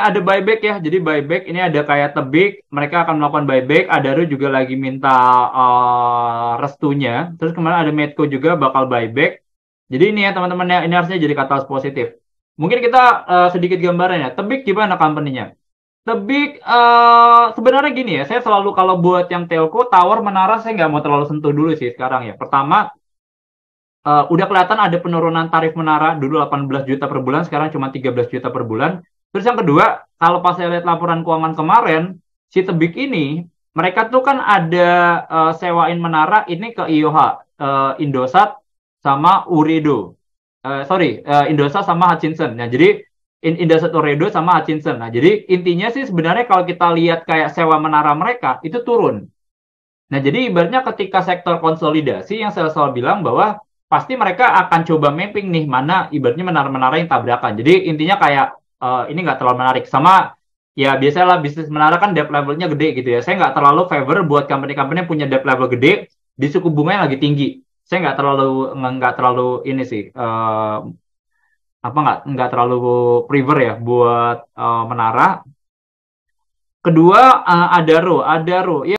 ada buyback ya. Jadi buyback ini ada kayak tebik, mereka akan melakukan buyback. Adaro juga lagi minta uh, restunya. Terus kemarin ada Medco juga bakal buyback. Jadi ini ya teman-teman ya, ini harusnya jadi katalis positif. Mungkin kita uh, sedikit gambaran ya. Tebik gimana company-nya? Tebik uh, sebenarnya gini ya, saya selalu kalau buat yang telco, tower menara saya nggak mau terlalu sentuh dulu sih sekarang ya. Pertama, uh, udah kelihatan ada penurunan tarif menara dulu 18 juta per bulan, sekarang cuma 13 juta per bulan Terus yang kedua, kalau pas saya lihat laporan keuangan kemarin, si Tebik ini mereka tuh kan ada uh, sewain menara ini ke IOH, uh, eh, Indosat sama Urido. Uh, eh, sorry, uh, Indosat sama Hutchinson. Nah, jadi in Indosat Urido sama Hutchinson. Nah, jadi intinya sih sebenarnya kalau kita lihat kayak sewa menara mereka itu turun. Nah, jadi ibaratnya ketika sektor konsolidasi yang saya selalu bilang bahwa pasti mereka akan coba mapping nih mana ibaratnya menara-menara yang tabrakan. Jadi intinya kayak uh, ini nggak terlalu menarik. Sama ya biasanya lah bisnis menara kan debt levelnya gede gitu ya. Saya nggak terlalu favor buat company-company yang punya debt level gede di suku bunga yang lagi tinggi. Saya nggak terlalu nggak terlalu ini sih uh, apa nggak nggak terlalu prefer ya buat uh, menara. Kedua uh, adaro Adaro Ya